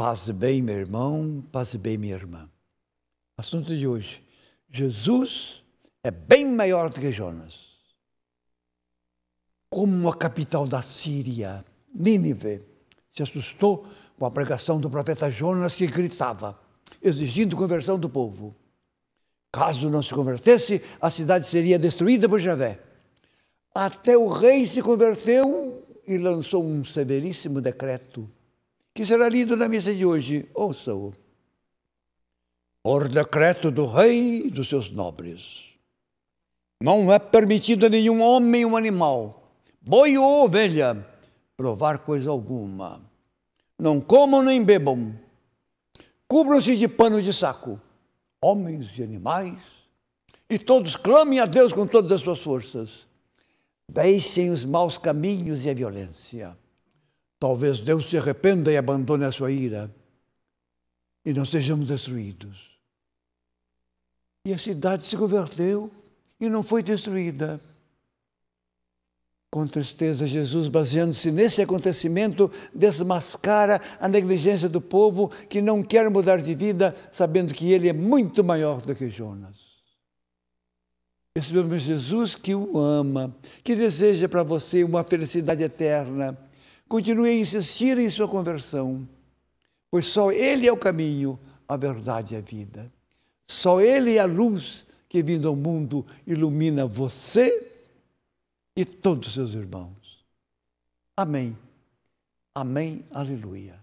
Paz bem, meu irmão, paz bem, minha irmã. Assunto de hoje. Jesus é bem maior do que Jonas. Como a capital da Síria, Nínive, se assustou com a pregação do profeta Jonas que gritava, exigindo conversão do povo. Caso não se convertesse, a cidade seria destruída por Javé. Até o rei se converteu e lançou um severíssimo decreto que será lido na missa de hoje. Ouça-o. Por decreto do rei e dos seus nobres. Não é permitido a nenhum homem ou animal, boi ou ovelha, provar coisa alguma. Não comam nem bebam. Cubram-se de pano de saco, homens e animais, e todos clamem a Deus com todas as suas forças. Deixem os maus caminhos e a violência. Talvez Deus se arrependa e abandone a sua ira e não sejamos destruídos. E a cidade se converteu e não foi destruída. Com tristeza, Jesus, baseando-se nesse acontecimento, desmascara a negligência do povo que não quer mudar de vida, sabendo que ele é muito maior do que Jonas. Esse mesmo Jesus que o ama, que deseja para você uma felicidade eterna Continue a insistir em sua conversão, pois só Ele é o caminho, a verdade e a vida. Só Ele é a luz que, vindo ao mundo, ilumina você e todos os seus irmãos. Amém. Amém. Aleluia.